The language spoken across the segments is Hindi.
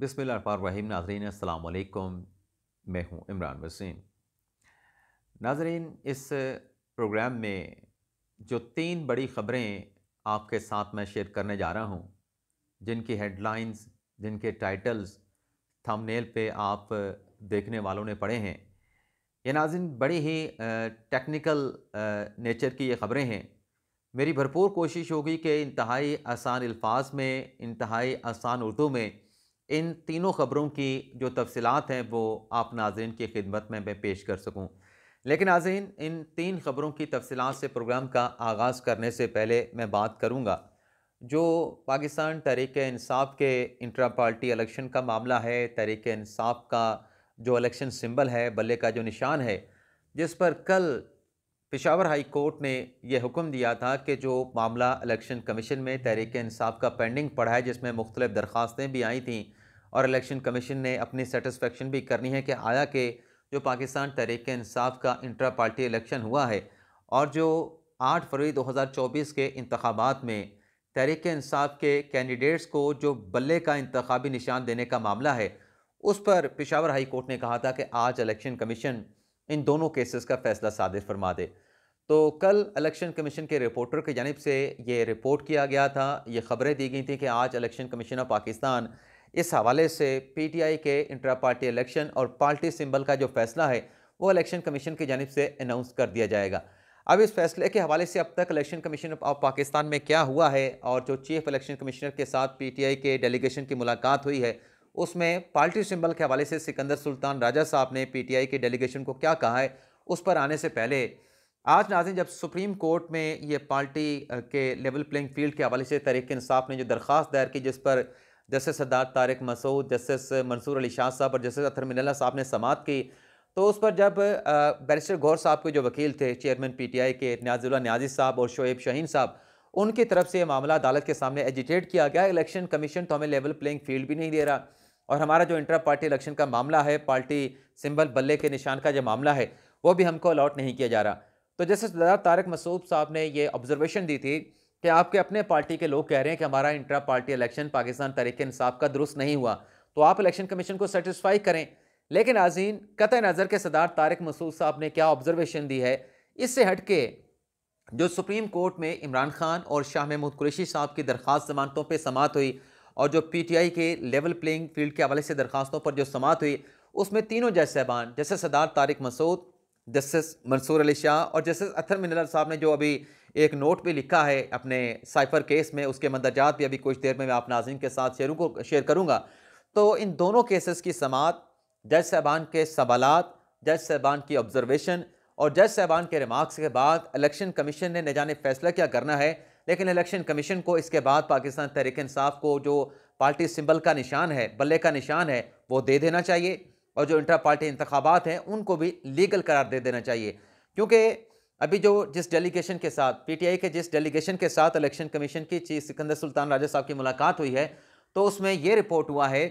बिसमीम नाजरीन अलकुम मैं हूँ इमरान वसीम नाजरीन इस प्रोग्राम में जो तीन बड़ी ख़बरें आपके साथ मैं शेयर करने जा रहा हूँ जिनकी हेडलाइंस जिनके टाइटल्स थंबनेल पे आप देखने वालों ने पढ़े हैं ये नाजिन बड़ी ही टेक्निकल नेचर की ये ख़बरें हैं मेरी भरपूर कोशिश होगी कि इंतहाई आसान अल्फाज में इंतहाई आसान उर्दू में इन तीनों ख़बरों की जो तफसलत हैं वो आप नाजरन की खिदमत में मैं पेश कर सकूँ लेकिन नाजरन इन तीन ख़बरों की तफसलत से प्रोग्राम का आगाज़ करने से पहले मैं बात करूँगा जो पाकिस्तान तरीक़ इंसाफ के इंट्रा पार्टी इलेक्शन का मामला है तहरीक इंसाफ का जो इलेक्शन सिंबल है बल्ले का जो निशान है जिस पर कल पिशावर हाई कोर्ट ने यह हुक्म दिया था कि जो मामला इलेक्शन कमीशन में तहरीक इंसाफ का पेंडिंग पड़ा है जिसमें मुख्तलिफ दरख्वास्तें भी आई थी और इलेक्शन कमीशन ने अपनी सेटिसफेक्शन भी करनी है कि आया के जो पाकिस्तान तहरीक इंसाफ का इंटरा पार्टी इलेक्शन हुआ है और जो आठ फरवरी दो हज़ार चौबीस के इंतबात में तहरीक इंसाफ के कैंडिडेट्स को जो बल्ले का इंतबी निशान देने का मामला है उस पर पिशावर हाई कोर्ट ने कहा था कि आज इलेक्शन कमीशन इन दोनों केसेस का फैसला सादिर फरमा दे तो कल इलेक्शन कमीशन के रिपोर्टर की जानब से ये रिपोर्ट किया गया था ये खबरें दी गई थी कि आज इलेक्शन कमीशन ऑफ पाकिस्तान इस हवाले से पी टी आई के इंटरा पार्टी इलेक्शन और पार्टी सिंबल का जो फैसला है वो इलेक्शन कमीशन की जानब से अनाउंस कर दिया जाएगा अब इस फैसले के हवाले से अब तक इलेक्शन कमीशन ऑफ पाकिस्तान में क्या हुआ है और जो चीफ इलेक्शन कमिश्नर के साथ पी टी आई के डेलीगेशन की मुलाकात हुई है उसमें पार्टी सिंबल के हवाले से सिकंदर सुल्तान राजा साहब ने पी टी आई के डेलीगेशन को क्या कहा है उस पर आने से पहले आज नाजिन जब सुप्रीम कोर्ट में ये पार्टी के लेवल प्लेइंग फील्ड के हवाले से तरीक इंसाफ ने जो दरख्वास्त दायर की जिस पर जस्टिस सद्दार तारक मसूद जस्टिस मंसूर अली शाह साहब और जस्टिस अतर मिल्ला साहब ने समात की तो उस पर जब बैरिस्टर गौर साहब के जो वकील थे चेयरमैन पी टी आई के न्याजुल्ला न्याजी साहब और शोएब शहीन साहब उनकी तरफ से ये मामला अदालत के सामने एजिटेट किया गया इलेक्शन कमीशन तो हमें लेवल प्लेइंग फील्ड भी नहीं दे रहा और हमारा जो इंटर पार्टी इलेक्शन का मामला है पार्टी सिंबल बल्ले के निशान का जो मामला है वो भी हमको अलॉट नहीं किया जा रहा तो जैसे तारक मसूद साहब ने ये ऑब्जर्वेशन दी थी कि आपके अपने पार्टी के लोग कह रहे हैं कि हमारा इंट्रा पार्टी इलेक्शन पाकिस्तान तरीके इंसाफ का दुरुस्त नहीं हुआ तो आप इलेक्शन कमीशन को सेटिस्फाई करें लेकिन आजीन कत नज़र के सदार तारक मसूद साहब ने क्या ऑब्जर्वेशन दी है इससे हट के जो सुप्रीम कोर्ट में इमरान खान और शाह महमूद कुरेशी साहब की दरख्वास्त जमानतों पर समात हुई और जो पी टी आई के लेवल प्लेइंग फील्ड के हवाले से दरखास्तों पर जो समात हुई उसमें तीनों जज साहबान जैसे सदार तारक मसूद जस्टिस मंसूर अली शाह और जस्टिस अथर मिनलर साहब ने जो अभी एक नोट भी लिखा है अपने साइफर केस में उसके मंदरजात भी अभी कुछ देर में मैं आप नाजिम के साथ शेयर शेयर करूँगा तो इन दोनों केसेस की समात जज साहबान के सवाल जज साहबान की ऑब्जर्वेशन और जज साहबान के रिमार्क्स के बाद इलेक्शन कमीशन ने न जाने फैसला क्या करना है लेकिन इलेक्शन कमीशन को इसके बाद पाकिस्तान तहरीक इंसाफ को जो पार्टी सिंबल का निशान है बल्ले का निशान है वो दे देना चाहिए और जो इंटर पार्टी इंतबात हैं उनको भी लीगल करार दे देना चाहिए क्योंकि अभी जो जिस डेलीगेशन के साथ पीटीआई के जिस डेलीगेशन के साथ इलेक्शन कमीशन की चीफ सिकंदर सुल्तान राजा साहब की मुलाकात हुई है तो उसमें यह रिपोर्ट हुआ है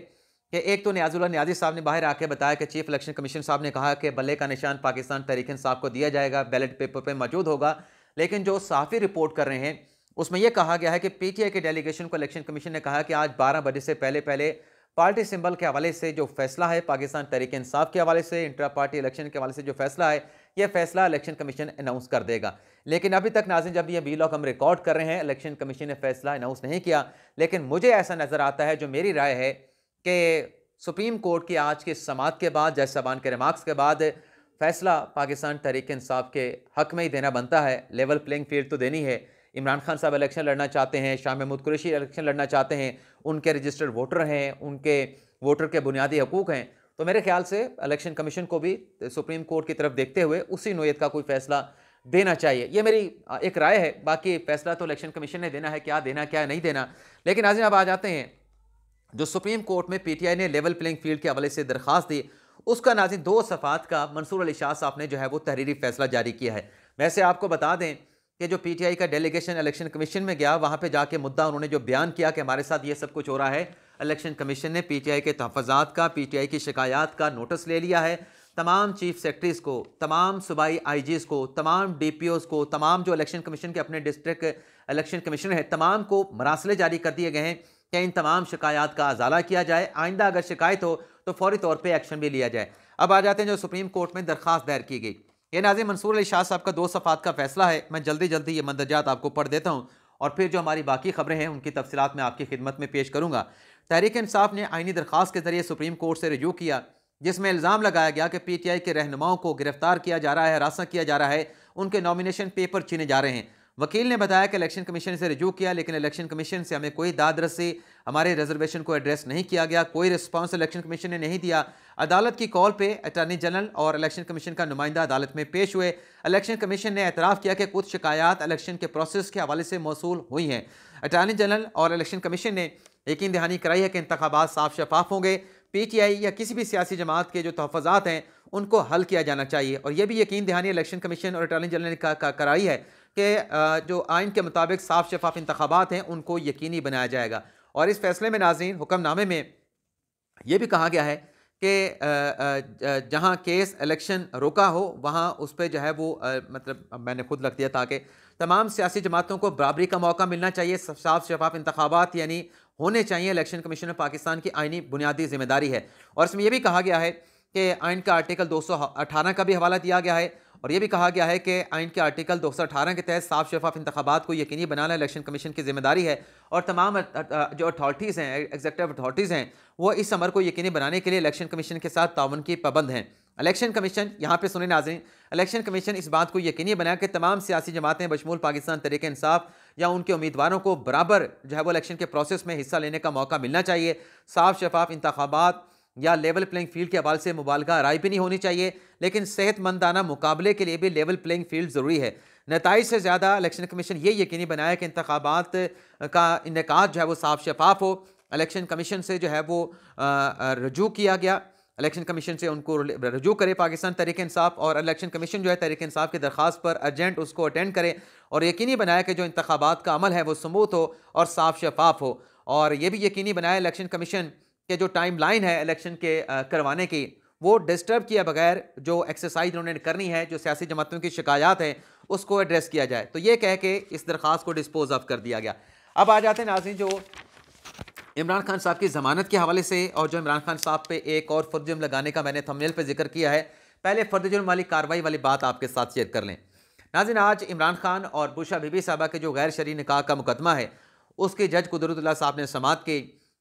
कि एक तो न्याजुल्ला न्याजी साहब ने बाहर आके बताया कि चीफ इलेक्शन कमीशन साहब ने कहा कि बल्ले का निशान पाकिस्तान तरीक साहब को दिया जाएगा बैलेट पेपर पर पे मौजूद होगा लेकिन जो साफी रिपोर्ट कर रहे हैं उसमें यह कहा गया है कि पीटीआई के डेलीगेशन को इलेक्शन कमीशन ने कहा कि आज बारह बजे से पहले पहले पार्टी सिंबल के हवाले से जो फैसला है पाकिस्तान तहरीक इंसाफ के हवाले से इंटरा पार्टी इलेक्शन के हवाले से जो फैसला है यह फैसला इलेक्शन कमीशन अनाउंस कर देगा लेकिन अभी तक नाजिन जब ये बी लॉक हम रिकॉर्ड कर रहे हैं इलेक्शन कमीशन ने फैसला अनाउंस नहीं किया लेकिन मुझे ऐसा नज़र आता है जो मेरी राय है कि सुप्रीम कोर्ट की आज की समात के बाद जैसा बान के रिमार्क्स के बाद फैसला पाकिस्तान तहरीक इंसाफ के हक में ही देना बनता है लेवल प्लेइंग फील्ड तो देनी है इमरान खान साहब इलेक्शन लड़ना चाहते हैं शाह महमूद कुरेशी इलेक्शन लड़ना चाहते हैं उनके रजिस्टर्ड वोटर हैं उनके वोटर के बुनियादी हकूक़ हैं तो मेरे ख्याल से इलेक्शन कमीशन को भी सुप्रीम कोर्ट की तरफ देखते हुए उसी नोयत का कोई फैसला देना चाहिए ये मेरी एक राय है बाकी फैसला तो इलेक्शन कमीशन ने देना है क्या देना क्या नहीं देना लेकिन आज अब आ जाते हैं जो सुप्रीम कोर्ट में पीटीआई ने लेवल प्लेइंग फील्ड के हवाले से दरख्वास्त दी उसका नाजिन दो सफ़ात का मंसूर अली शाह साहब ने जो है वो तहरीरी फैसला जारी किया है वैसे आपको बता दें कि जो पीटीआई का डेलीगेशन इलेक्शन कमीशन में गया वहाँ पे जाके मुद्दा उन्होंने जो बयान किया कि हमारे साथ ये सब कुछ हो रहा है इलेक्शन कमीशन ने पीटीआई के तहफात का पीटीआई की शिकायत का नोटिस ले लिया है तमाम चीफ सेक्रेटरीज़ को तमाम सूबाई आई को तमाम डी को तमाम जो इलेक्शन कमीशन के अपने डिस्ट्रिक्ट इलेक्शन कमीशनर हैं तमाम को मरासले जारी कर दिए गए हैं कि इन तमाम शिकायत का अजाला किया जाए आइंदा अगर शिकायत हो तो फौरी तौर पर एक्शन भी लिया जाए अब आ जाते हैं जो सुप्रीम कोर्ट में दरख्वास्त दायर की गई ये नाजिम मंसूर अली शाह साहब का दो सफ़ात का फैसला है मैं जल्दी जल्दी ये मंदरजात आपको पढ़ देता हूँ और फिर जो हमारी बाकी खबरें हैं उनकी तफसलत मैं आपकी खिदमत में पेश करूँगा तहरीक इसाफ ने आइनी दरख्वास के जरिए सुप्रीम कोर्ट से रजू किया जिसमें इल्ज़ाम लगाया गया कि पी टी आई के रहनुमाओं को गिरफ्तार किया जा रहा है हरासा किया जा रहा है उनके नॉमिनेशन पेपर छीने जा रहे हैं वकील ने बताया कि इलेक्शन कमीशन से रिजू किया लेकिन इलेक्शन कमीशन से हमें कोई दादरसी हमारे रिजर्वेशन को एड्रेस नहीं किया गया कोई रिस्पांस इलेक्शन कमीशन ने नहीं दिया अदालत की कॉल पे अटॉर्नी जनरल और इलेक्शन कमीशन का नुमाइंदा अदालत में पेश हुए इलेक्शन कमीशन ने एतराफ़ किया कि कुछ शिकायत इलेक्शन के प्रोसेस के हवाले से मौसू हुई हैं अटॉर्नी जनरल और इलेक्शन कमीशन ने यकीन दहानी कराई है कि इंतबात साफ शफाफ होंगे पी टी आई या किसी भी सियासी जमात के जो तहफात हैं उनको हल किया जाना चाहिए और यह भी यकीन दहानी इलेक्शन कमीशन और अटॉर्नी जनरल ने कराई है के जो आइन के मुताबिक साफ शफाफ इंतबात हैं उनको यकीनी बनाया जाएगा और इस फैसले में नाजीन हुक्मनामे में ये भी कहा गया है कि जहाँ केस इलेक्शन रोका हो वहाँ उस पर जो है वो मतलब मैंने खुद रख दिया ताकि तमाम सियासी जमातों को बराबरी का मौका मिलना चाहिए साफ शफाफ इंतबात यानी होने चाहिए इलेक्शन कमीशन ऑफ पाकिस्तान की आइनी बुनियादी जिम्मेदारी है और इसमें यह भी कहा गया है कि आइन का आर्टिकल दो का भी हवाला दिया गया है और यह भी कहा गया है कि आइन के आर्टिकल दो के तहत साफ शफाफ इंतबात को यकीनी बनाना इलेक्शन कमीशन की जिम्मेदारी है और तमाम जो अथॉरटीज़ हैं एग्जेक्टिव अथॉरटीज़ हैं वो इस अमर को यकीनी बनाने के लिए इलेक्शन कमीशन के साथ तान की पाबंद हैं इलेक्शन कमीशन यहाँ पे सुने नाजरीन इलेक्शन कमीशन इस बात को यकीनी बनाया कि तमाम सियासी जमातें बशमूल पाकिस्तान तरीके इंसाफ या उनके उम्मीदवारों को बराबर जो है वो इलेक्शन के प्रोसेस में हिस्सा लेने का मौका मिलना चाहिए साफ शफाफ इंतबात या लेवल प्लेइंग फील्ड के हवाले से मुबालगा राय भी नहीं होनी चाहिए लेकिन सेहतमंदाना मुकाबले के लिए भी लेवल प्लेइंग फील्ड ज़रूरी है नतज से ज़्यादा इलेक्शन कमीशन ये यकीनी बनाया कि इंतबात का इनका जो है वो साफ शफाफ हो इलेक्शन कमीशन से जो है वो रजू किया गया इलेक्शन कमीशन से उनको रजू करे पाकिस्तान तहरीक इंसाफ और इलेक्शन कमीशन जो है तहरीक इंसाफ की दरख्वास पर अर्जेंट उसको अटेंड करे और यकीनी बनाया कि जो इंतबात का अमल है वो समूत हो और साफ शफाफ हो और ये भी यकीनी बनाया इलेक्शन कमीशन के जो टाइम लाइन है इलेक्शन के करवाने की वो डिस्टर्ब किए बगैर जो एक्सरसाइज उन्होंने करनी है जो सियासी जमातों की शिकायत हैं उसको एड्रेस किया जाए तो ये कह के इस दरख्वास को डिस्पोज ऑफ कर दिया गया अब आ जाते हैं नाजिन जो इमरान खान साहब की ज़मानत के हवाले से और जो इमरान खान साहब पे एक और फर्ज जुर्म लगाने का मैंने थमनेल पे जिक्र किया है पहले फर्ज जुर्म वाली कार्रवाई वाली बात आपके साथ शेयर कर लें नाजिन आज इमरान खान और बुशा बीबी साहबा के जो गैर शरी निकाह का मुकदमा है उसके जज कुदरतुल्ला साहब ने समात की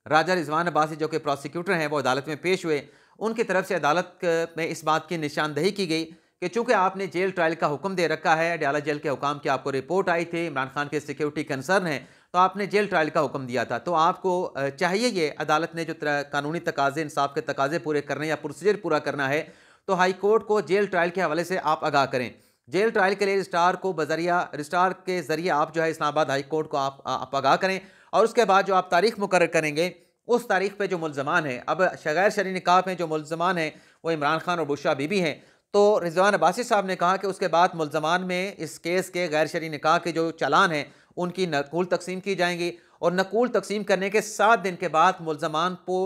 राजा रिजवान अब्बासी जो कि प्रोसिक्यूटर हैं वो अदालत में पेश हुए उनकी तरफ से अदालत में इस बात की निशानदही की गई कि चूंकि आपने जेल ट्रायल का हुक्म दे रखा है अडियाला जेल के हुकाम की आपको रिपोर्ट आई थी इमरान खान के सिक्योरिटी कंसर्न है तो आपने जेल ट्रायल का हुक्म दिया था तो आपको चाहिए ये अदालत ने जो कानूनी तकाजे इंसाफ के तकाजे पूरे करने या प्रोसीजर पूरा करना है तो हाई कोर्ट को जेल ट्रायल के हवाले से आप आगाह करें जेल ट्रायल के लिए रजिस्ट्रार को बजरिया रजिस्ट्रार के जरिए आप जो है इस्लाबाद हाई कोर्ट को आप, आप आगाह करें और उसके बाद जो आप तारीख मुकर करेंगे उस तारीख पर जो मुलजमान हैं अब गैर शरी निका में जो मुलजमान हैं वो इमरान खान और बुशा बीबी हैं तो रिजवान अबासी साहब ने कहा कि उसके बाद मुलजमान में इस केस के गैर शरी निकाह के जो चलान हैं उनकी नकूल तकसीम की जाएंगी और नकूल तकसीम करने के सात दिन के बाद मुलजमान को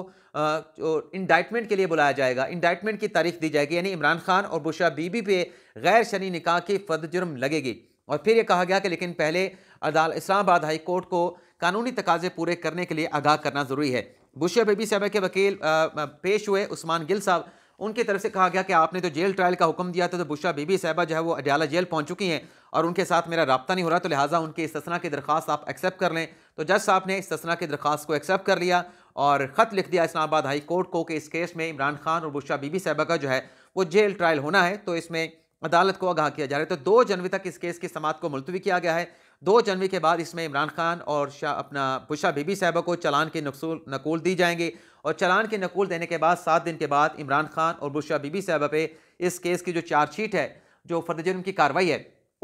इंडाइटमेंट के लिए बुलाया जाएगा इंडाइटमेंट की तारीख दी जाएगी यानी इमरान खान और बुशा बीबी पे गैर शनी निकाह की फर्द जुर्म लगेगी और फिर ये कहा गया कि लेकिन पहले अदाल इस्लामाबाद हाई कोर्ट को कानूनी तकाजे पूरे करने के लिए आगाह करना ज़रूरी है बुशिया बेबी साहबा के वकील पेश हुए उस्मान गिल साहब उनकी तरफ से कहा गया कि आपने तो जेल ट्रायल का हुक्म दिया था तो बुशा बीबी साहबा जो है वो अडियाला जेल पहुंच चुकी हैं और उनके साथ मेरा रबता नहीं हो रहा तो लिहाजा उनकी तसना की दरख्वास्त आप एक्सेप्ट कर लें तो जज साहब ने इस तसना की दरख्वास को एक्सेप्ट कर लिया और ख़त लिख दिया इस्लामाबाद हाई कोर्ट को कि इस केस में इमरान खान और बुशा बीबी साहबा का जो है वो जेल ट्रायल होना है तो इसमें अदालत को आगाह किया जा रहा है तो दो जनवरी तक इस केस की समात को मुलतवी किया गया है दो जनवरी के बाद इसमें इमरान खान और शाह अपना बुशा बीबी साहबा को चलान के नकसूल नकूल दी जाएंगे और चलान के नकूल देने के बाद सात दिन के बाद इमरान खान और बुशा बीबी साहबा पे इस केस की जो चार्जशीट है जो फर्द जुर्म की कार्रवाई है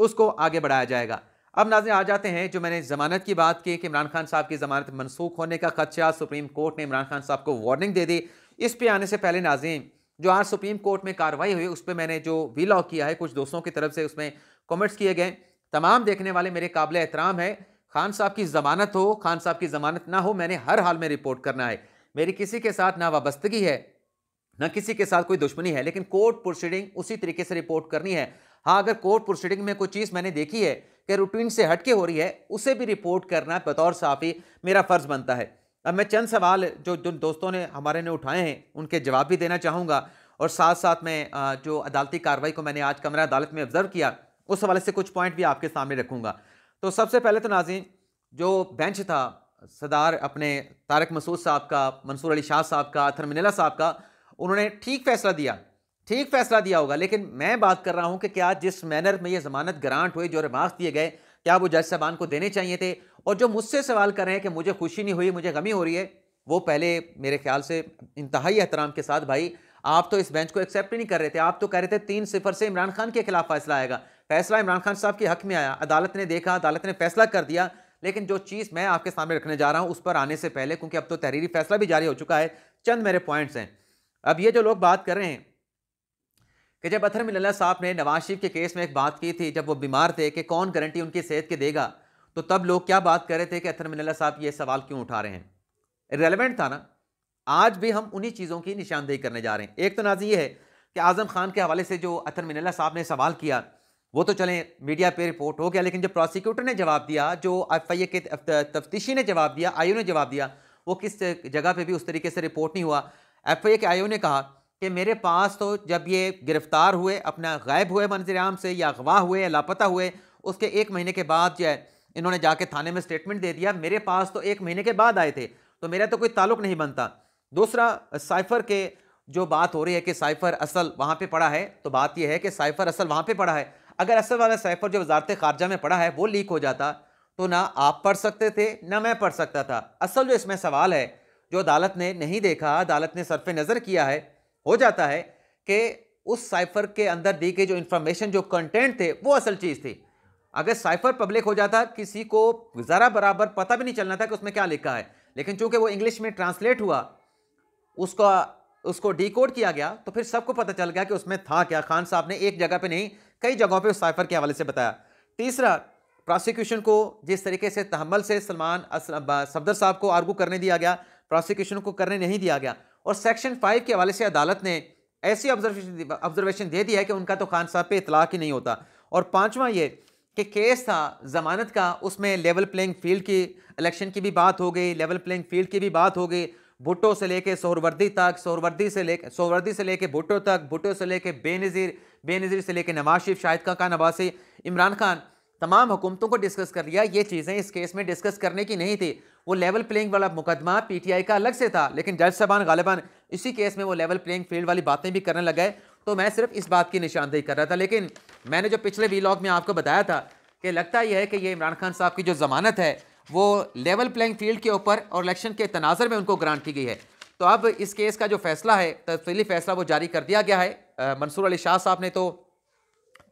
उसको आगे बढ़ाया जाएगा अब नाजन आ जाते हैं जो मैंने ज़मानत की बात की कि इमरान खान साहब की ज़मानत मनसूख होने का खदशा सुप्रीम कोर्ट ने इमरान खान साहब को वार्निंग दे दी इस पर आने से पहले नाजीन जो आज सुप्रीम कोर्ट में कार्रवाई हुई उस पर मैंने जो वीलॉग किया है कुछ दोस्तों की तरफ से उसमें कमेंट्स किए गए तमाम देखने वाले मेरे काबिल एहतराम है खान साहब की ज़मानत हो खान साहब की ज़मानत ना हो मैंने हर हाल में रिपोर्ट करना है मेरी किसी के साथ ना वाबस्तगी है ना किसी के साथ कोई दुश्मनी है लेकिन कोर्ट प्रोसीडिंग उसी तरीके से रिपोर्ट करनी है हाँ अगर कोर्ट प्रोसीडिंग में कोई चीज़ मैंने देखी है कि रूटीन से हटके हो रही है उसे भी रिपोर्ट करना बतौर साफ़ी मेरा फ़र्ज़ बनता है अब मैं चंद सवाल जो जो दोस्तों ने हमारे ने उठाए हैं उनके जवाब भी देना चाहूँगा और साथ साथ में जो अदालती कार्रवाई को मैंने आज कमरा अदालत में ऑब्ज़र्व किया उस हवाले से कुछ पॉइंट भी आपके सामने रखूँगा तो सबसे पहले तो नाज़िन जो बेंच था सदार अपने तारक मसूद साहब का मंसूर अली शाह साहब का अथर मिनला साहब का उन्होंने ठीक फैसला दिया ठीक फैसला दिया होगा लेकिन मैं बात कर रहा हूँ कि क्या जिस मैनर में ये ज़मानत ग्रांट हुई जो रिमार्क दिए गए क्या वो जज साहबान को देने चाहिए थे और जो मुझसे सवाल कर रहे हैं कि मुझे खुशी नहीं हुई मुझे गमी हो रही है वो पहले मेरे ख्याल से इंतहाई एहतराम के साथ भाई आप तो इस बेंच को एक्सेप्ट ही नहीं कर रहे थे आप तो कह रहे थे तीन सिफर से इमरान खान के खिलाफ फैसला आएगा फैसला इमरान खान साहब के हक में आया अदालत ने देखा अदालत ने फैसला कर दिया लेकिन जो चीज़ मैं आपके सामने रखने जा रहा हूँ उस पर आने से पहले क्योंकि अब तो तहरीरी फैसला भी जारी हो चुका है चंद मेरे पॉइंट्स हैं अब ये जो लोग बात कर रहे हैं कि जब अथर मिल्ला साहब ने नवाज शरीफ के केस में एक बात की थी जब वो बीमार थे कि कौन गारंटी उनकी सेहत के देगा तो तब लोग क्या बात कर रहे थे कि अथर मिल्ला साहब ये सवाल क्यों उठा रहे हैं रेलिवेंट था ना आज भी हम उन्हीं चीज़ों की निशानदेही करने जा रहे हैं एक तो नाजी ये है कि आज़म खान के हवाले से जो अथर मिनला साहब ने सवाल किया वो तो चलें मीडिया पे रिपोर्ट हो गया लेकिन जो प्रोसिक्यूटर ने जवाब दिया जो एफ आई ए के तफ्तीशी ने जवाब दिया ओ ने जवाब दिया वो किस जगह पे भी उस तरीके से रिपोर्ट नहीं हुआ एफ आई ए के ओ ने कहा कि मेरे पास तो जब ये गिरफ्तार हुए अपना गायब हुए मंजर आम से या अगवा हुए या लापता हुए उसके एक महीने के बाद जो है इन्होंने जाके थाने में स्टेटमेंट दे दिया मेरे पास तो एक महीने के बाद आए थे तो मेरा तो कोई ताल्लुक नहीं बनता दूसरा साइफर के जो बात हो रही है कि साइफर असल वहाँ पे पड़ा है तो बात यह है कि साइफर असल वहाँ पे पड़ा है अगर असल वाला साइफर जो वजारत खारजा में पड़ा है वो लीक हो जाता तो ना आप पढ़ सकते थे ना मैं पढ़ सकता था असल जो इसमें सवाल है जो अदालत ने नहीं देखा अदालत ने सरफ नज़र किया है हो जाता है कि उस साइफर के अंदर दी गई जो इन्फॉर्मेशन जो कंटेंट थे वो असल चीज़ थी अगर साइफर पब्लिक हो जाता किसी को ज़रा बराबर पता भी नहीं चलना था कि उसमें क्या लिखा है लेकिन चूंकि वो इंग्लिश में ट्रांसलेट हुआ उसका उसको डीकोड किया गया तो फिर सबको पता चल गया कि उसमें था क्या खान साहब ने एक जगह पे नहीं कई जगहों पर साइफर के हवाले से बताया तीसरा प्रोसिक्यूशन को जिस तरीके से तहमल से सलमान सफदर साहब को आर्गू करने दिया गया प्रोसिक्यूशन को करने नहीं दिया गया और सेक्शन फाइव के हवाले से अदालत ने ऐसी ऑब्जर्वेशन ऑब्जर्वेशन दे दी है कि उनका तो खान साहब पे इतलाक ही नहीं होता और पाँचवा ये कि केस था ज़मानत का उसमें लेवल प्लेइंग फील्ड की इलेक्शन की भी बात हो गई लेवल प्लेइंग फील्ड की भी बात हो गई भुट्टो से लेके सोहरवर्दी तक सोहरवर्दी से लेके सोहरवर्दी से लेके भुट्टो तक भुट्टो से लेके बेनज़ीर बेनज़ीर से लेकर नवाज शरीफ शाहिद का खान से इमरान खान तमाम हुकूमतों को डिस्कस कर लिया ये चीज़ें इस केस में डिस्कस करने की नहीं थी वो लेवल प्लेइंग वाला मुकदमा पीटीआई का अलग से था लेकिन जज साहबान गालिबान इसी केस में वो लेवल प्लेइंग फील्ड वाली बातें भी करने लगे तो मैं सिर्फ इस बात की निशानदेही कर रहा था लेकिन मैंने जो पिछले लॉग में आपको बताया था कि लगता यह है कि ये इमरान खान साहब की जो ज़मानत है वो लेवल प्लेइंग फील्ड के ऊपर और इलेक्शन के तनाजर में उनको ग्रांट की गई है तो अब इस केस का जो फैसला है तफसली फैसला वो जारी कर दिया गया है मंसूर अली शाह साहब ने तो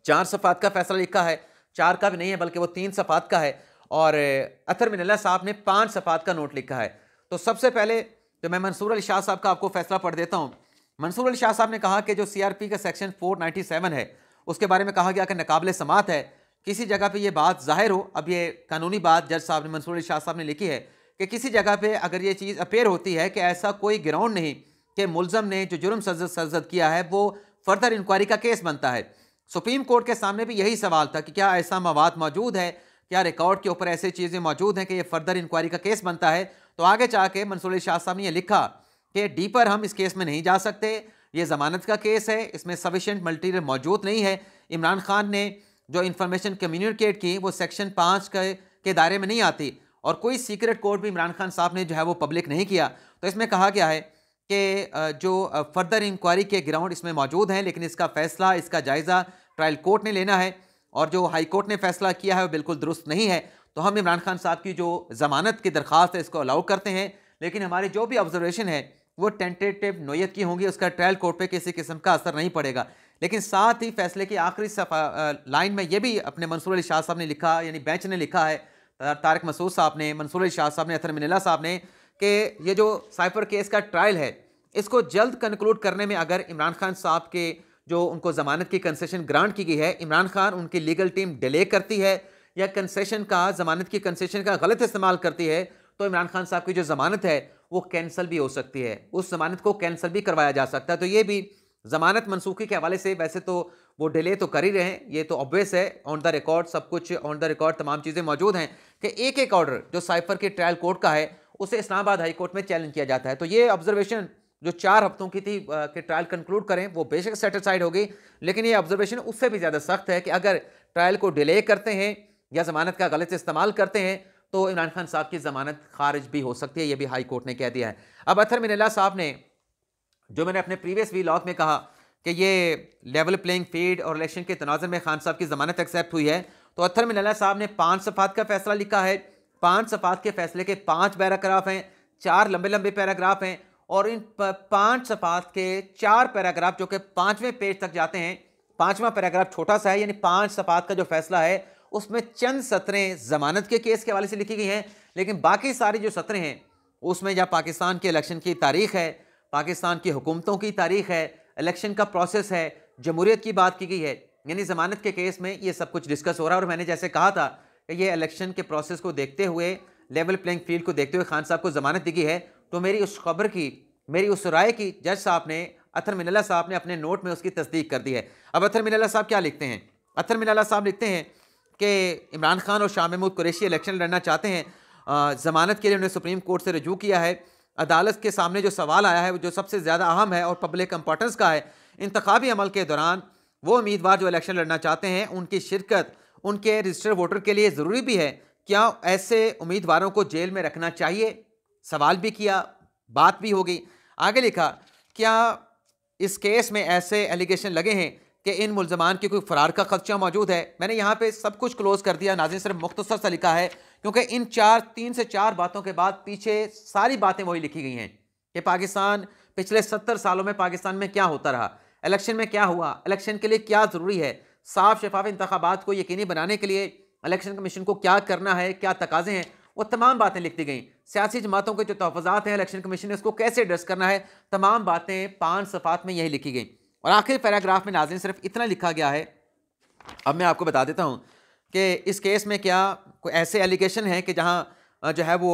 चार सफ़ात का फैसला लिखा है चार का भी नहीं है बल्कि वो तीन सफ़ात का है और अतर मिनल्ला साहब ने पाँच सफ़ात का नोट लिखा है तो सबसे पहले तो मैं मंसूर अली शाह साहब का आपको फैसला पढ़ देता हूँ मंसूर अली शाह साहब ने कहा कि जो पी का सेक्शन सेवन है उसके बारे में कहा गया कि नकाबले समात है किसी जगह पर यह बात जाहिर हो अब ये कानूनी बात जज साहब ने मंसूर अली शाह साहब ने लिखी है कि किसी जगह पे अगर ये चीज़ अपेयर होती है कि ऐसा कोई ग्राउंड नहीं कि मुलजम ने जो जुर्म सरजद सरजद किया है वो फर्दर इंक्वायरी का केस बनता है सुप्रीम कोर्ट के सामने भी यही सवाल था कि क्या ऐसा मवाद मौजूद है क्या रिकॉर्ड के ऊपर ऐसी चीज़ें मौजूद हैं कि ये फर्दर इंक्वायरी का केस बनता है तो आगे चाह के मंसूर शाह साहब ने यह लिखा कि डीपर हम इस केस में नहीं जा सकते ये ज़मानत का केस है इसमें सफिशेंट मल्टीरियल मौजूद नहीं है इमरान खान ने जो इन्फॉर्मेशन कम्यूनिकेट की वो सेक्शन पाँच के, के दायरे में नहीं आती और कोई सीक्रेट कोर्ट भी इमरान खान साहब ने जो है वो पब्लिक नहीं किया तो इसमें कहा गया है कि जो फर्दर इंक्वायरी के ग्राउंड इसमें मौजूद हैं लेकिन इसका फैसला इसका जायज़ा ट्रायल कोर्ट ने लेना है और जो हाई कोर्ट ने फैसला किया है वो बिल्कुल दुरुस्त नहीं है तो हम इमरान खान साहब की जो ज़मानत की दरख्वास्त है इसको अलाउ करते हैं लेकिन हमारी जो भी ऑब्जर्वेशन है वो टेंटेटिव नोयत की होंगी उसका ट्रायल कोर्ट पे किसी किस्म का असर नहीं पड़ेगा लेकिन साथ ही फैसले की आखिरी लाइन में ये भी अपने मंसूर अली शाह साहब ने लिखा यानी बेंच ने लिखा है तारक मसूद साहब ने मंसूर शाह साहब ने अतर मिनला साहब ने कि ये जो साइफर केस का ट्रायल है इसको जल्द कंक्लूड करने में अगर इमरान खान साहब के जो उनको ज़मानत की कंसेशन ग्रांट की गई है इमरान खान उनकी लीगल टीम डिले करती है या कंसेशन का ज़मानत की कंसेशन का गलत इस्तेमाल करती है तो इमरान खान साहब की जो ज़मानत है वो कैंसिल भी हो सकती है उस ज़मानत को कैंसिल भी करवाया जा सकता है तो ये भी ज़मानत मनसूखी के हवाले से वैसे तो वो डिले तो कर ही रहे हैं ये तो ऑब्वियस है ऑन द रिकॉर्ड सब कुछ ऑन द रिकॉर्ड तमाम चीज़ें मौजूद हैं कि एक एक ऑर्डर जो साइफर के ट्रायल कोर्ट का है उसे इस्लामाबाद हाई कोर्ट में चैलेंज किया जाता है तो ये ऑब्जर्वेशन जो चार हफ्तों की थी कि ट्रायल कंक्लूड करें वो बेशक सेटिसफाइड होगी लेकिन ये ऑब्जर्वेशन उससे भी ज़्यादा सख्त है कि अगर ट्रायल को डिले करते हैं या जमानत का गलत इस्तेमाल करते हैं तो इमरान खान साहब की ज़मानत खारिज भी हो सकती है ये भी हाई कोर्ट ने कह दिया है अब अथर मिनला साहब ने जो मैंने अपने प्रीवियस वी में कहा कि ये लेवल प्लेइंग फील्ड और इलेक्शन के तनाजर में खान साहब की ज़मानत एक्सेप्ट हुई है तो अथर लला साहब ने पाँच सफ़ात का फैसला लिखा है पाँच सफ़ात के फैसले के पाँच पैराग्राफ हैं चार लंबे लंबे पैराग्राफ हैं और इन पाँच सफ़ात के चार पैराग्राफ जो कि पाँचवें पेज तक जाते हैं पाँचवा पैराग्राफ छोटा सा है यानी पाँच सफ़ात का जो फैसला है उसमें चंद सत्रें ज़मानत के केस के हवाले से लिखी गई हैं लेकिन बाकी सारी जो सत्रें हैं उसमें या पाकिस्तान के इलेक्शन की तारीख है पाकिस्तान की हुकूमतों की तारीख है इलेक्शन का प्रोसेस है जमहूरियत की बात की गई है यानी ज़मानत के केस में ये सब कुछ डिस्कस हो रहा है और मैंने जैसे कहा था कि ये इलेक्शन के प्रोसेस को देखते हुए लेवल प्लेइंग फील्ड को देखते हुए खान साहब को ज़मानत दी गई है तो मेरी उस खबर की मेरी उस राय की जज साहब ने अथर मिनला साहब ने अपने नोट में उसकी तस्दीक कर दी है अब अथर मिनला साहब क्या लिखते हैं अथर मिनला साहब लिखते हैं कि इमरान खान और शाह महमूद कुरेशी इलेक्शन लड़ना चाहते हैं ज़मानत के लिए उन्हें सुप्रीम कोर्ट से रजू किया है अदालत के सामने जो सवाल आया है वो जो सबसे ज़्यादा अहम है और पब्लिक इंपॉर्टेंस का है इंतबी अमल के दौरान वो उम्मीदवार जो इलेक्शन लड़ना चाहते हैं उनकी शिरकत उनके रजिस्टर वोटर के लिए ज़रूरी भी है क्या ऐसे उम्मीदवारों को जेल में रखना चाहिए सवाल भी किया बात भी हो गई आगे लिखा क्या इस केस में ऐसे एलिगेशन लगे हैं कि इन मुलजमान के कोई फरार का खदशा मौजूद है मैंने यहाँ पर सब कुछ क्लोज कर दिया नाजिन सिर्फ मुख्तसर सा लिखा है क्योंकि इन चार तीन से चार बातों के बाद पीछे सारी बातें वही लिखी गई हैं कि पाकिस्तान पिछले सत्तर सालों में पाकिस्तान में क्या होता रहा इलेक्शन में क्या हुआ इलेक्शन के लिए क्या ज़रूरी है साफ शफाफ इंतबात को यकीनी बनाने के लिए इलेक्शन कमीशन को क्या करना है क्या तकाजे हैं वो तमाम बातें लिख दी गई सियासी जमातों के जो तहफात हैं इलेक्शन कमीशन ने उसको कैसे एड्रेस करना है तमाम बातें पाँच सफ़ात में यही लिखी गई और आखिरी पैराग्राफ में नाजिन सिर्फ इतना लिखा गया है अब मैं आपको बता देता हूँ कि इस केस में क्या कोई ऐसे एलिगेशन हैं कि जहाँ जो है वो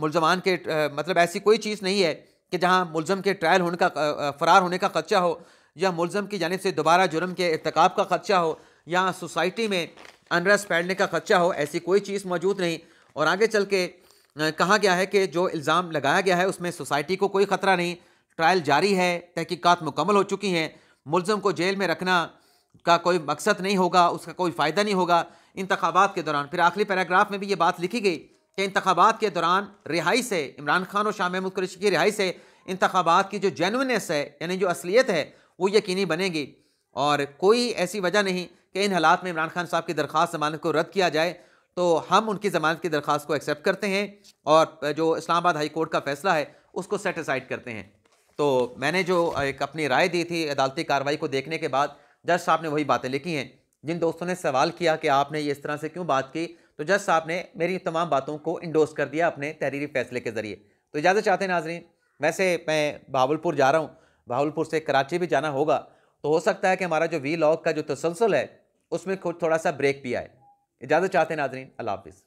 मुलजमान के मतलब ऐसी कोई चीज़ नहीं है कि जहाँ मुलज़म के ट्रायल होने का फ़रार होने का खदशा हो या मुलम की जानब से दोबारा जुर्म के इरतकब का खदशा हो या सोसाइटी में अनरस फैलने का खदशा हो ऐसी कोई चीज़ मौजूद नहीं और आगे चल के कहा गया है कि जो इल्ज़ाम लगाया गया है उसमें सोसाइटी को कोई ख़तरा नहीं ट्रायल जारी है तहकीक़ात मुकम्मल हो चुकी हैं मुलम को जेल में रखना का कोई मकसद नहीं होगा उसका कोई फ़ायदा नहीं होगा इंतबात के दौरान फिर आखिरी पैराग्राफ में भी ये बात लिखी गई कि इंतबात के दौरान रिहाई से इमरान खान और शाह महमूद कुरेशी की रिहाई से इंतबात की जो जेनवनेस है यानी जो असलियत है वो यकीनी बनेगी और कोई ऐसी वजह नहीं कि इन हालात में इमरान खान साहब की दरख्वास जमानत को रद्द किया जाए तो हम उनकी ज़मानत की दरख्वास को एक्सेप्ट करते हैं और जो इस्लामाबाद हाई कोर्ट का फैसला है उसको सेटिसाइड करते हैं तो मैंने जो एक अपनी राय दी थी अदालती कार्रवाई को देखने के बाद जज साहब ने वही बातें लिखी हैं जिन दोस्तों ने सवाल किया कि आपने ये इस तरह से क्यों बात की तो जज साहब ने मेरी तमाम बातों को इंडोस कर दिया अपने तहरीरी फैसले के ज़रिए तो इजाज़त चाहते हैं नाजरीन वैसे मैं बहावलपुर जा रहा हूँ बहावलपुर से कराची भी जाना होगा तो हो सकता है कि हमारा जो वी लॉग का जो तसलसल है उसमें खुद थोड़ा सा ब्रेक भी आए इजाज़त चाहते हैं नाजरीन अल्लाह हाफिज़